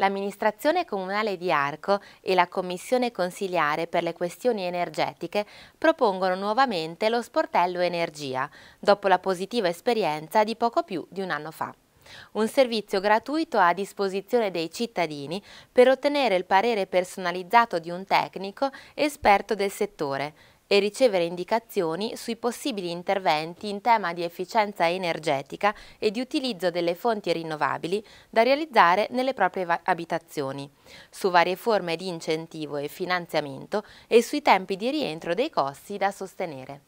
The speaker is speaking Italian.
l'amministrazione comunale di Arco e la commissione consiliare per le questioni energetiche propongono nuovamente lo sportello Energia, dopo la positiva esperienza di poco più di un anno fa un servizio gratuito a disposizione dei cittadini per ottenere il parere personalizzato di un tecnico esperto del settore e ricevere indicazioni sui possibili interventi in tema di efficienza energetica e di utilizzo delle fonti rinnovabili da realizzare nelle proprie abitazioni, su varie forme di incentivo e finanziamento e sui tempi di rientro dei costi da sostenere.